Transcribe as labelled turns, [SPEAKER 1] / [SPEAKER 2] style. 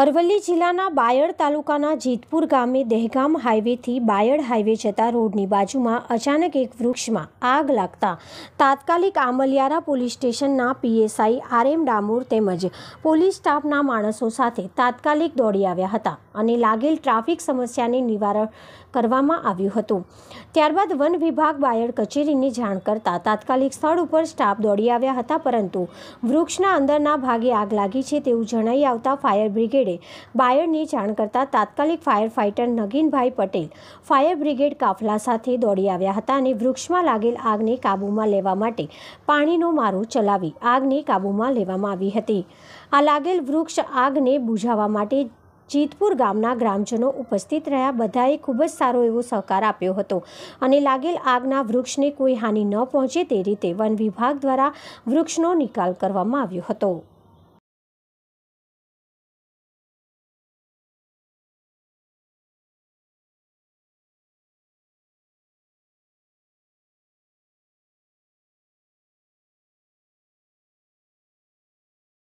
[SPEAKER 1] અરવલ્લી જિલ્લાના બાયડ તાલુકાના જીતપુર ગામે દહેગામ હાઇવેથી બાયડ હાઇવે જતા રોડની બાજુમાં અચાનક એક વૃક્ષમાં આગ લાગતા તાત્કાલિક આમલિયારા પોલીસ સ્ટેશનના પીએસઆઈ આરએમ ડામોર તેમજ પોલીસ સ્ટાફના માણસો સાથે તાત્કાલિક દોડી આવ્યા હતા અને લાગેલ ટ્રાફિક સમસ્યાને નિવારણ કરવામાં આવ્યું હતું ત્યારબાદ વન વિભાગ બાયડ કચેરીને જાણ કરતાં તાત્કાલિક સ્થળ ઉપર સ્ટાફ દોડી આવ્યા હતા પરંતુ વૃક્ષના અંદરના ભાગે આગ લાગી છે તેવું જણાઈ આવતા ફાયર બ્રિગેડ વેળે બાયડની જાણ કરતાં તાત્કાલિક fire fighter Naginbhai Patel fire brigade કાફલા સાથે દોડી આવ્યા હતા અને વૃક્ષમાં લાગેલ આગને કાબૂમાં લેવા માટે પાણીનો મારો ચલાવી આગને કાબૂમાં લેવામાં આવી હતી આ લાગેલ વૃક્ષ આગને બુઝાવવા માટે જીતપુર ગામના ગ્રામજનો ઉપસ્થિત રહ્યા બધાએ ખૂબ જ સારો એવો સહકાર આપ્યો હતો અને લાગેલ આગના વૃક્ષને કોઈ હાનિ ન પહોંચે તે રીતે વન વિભાગ દ્વારા વૃક્ષનો નિકાલ કરવામાં આવ્યો હતો